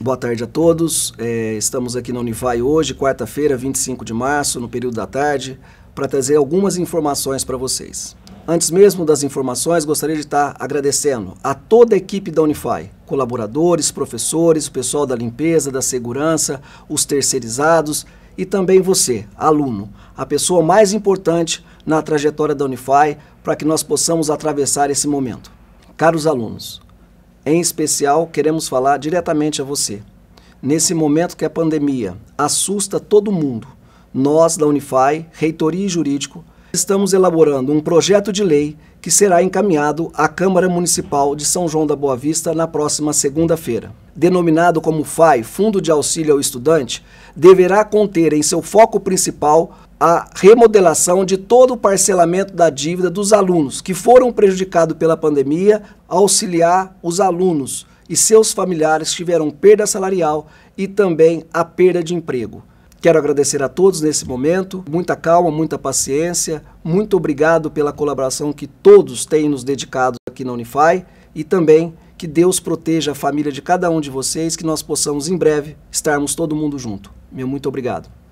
Boa tarde a todos. É, estamos aqui na Unify hoje, quarta-feira, 25 de março, no período da tarde, para trazer algumas informações para vocês. Antes mesmo das informações, gostaria de estar tá agradecendo a toda a equipe da Unify, colaboradores, professores, o pessoal da limpeza, da segurança, os terceirizados e também você, aluno, a pessoa mais importante na trajetória da Unify para que nós possamos atravessar esse momento. Caros alunos, em especial, queremos falar diretamente a você. Nesse momento que a pandemia assusta todo mundo, nós da Unify, Reitoria e Jurídico, estamos elaborando um projeto de lei que será encaminhado à Câmara Municipal de São João da Boa Vista na próxima segunda-feira. Denominado como FAI, Fundo de Auxílio ao Estudante, deverá conter em seu foco principal a remodelação de todo o parcelamento da dívida dos alunos que foram prejudicados pela pandemia, auxiliar os alunos e seus familiares que tiveram perda salarial e também a perda de emprego. Quero agradecer a todos nesse momento, muita calma, muita paciência, muito obrigado pela colaboração que todos têm nos dedicado aqui na Unify e também que Deus proteja a família de cada um de vocês, que nós possamos em breve estarmos todo mundo junto. Meu muito obrigado.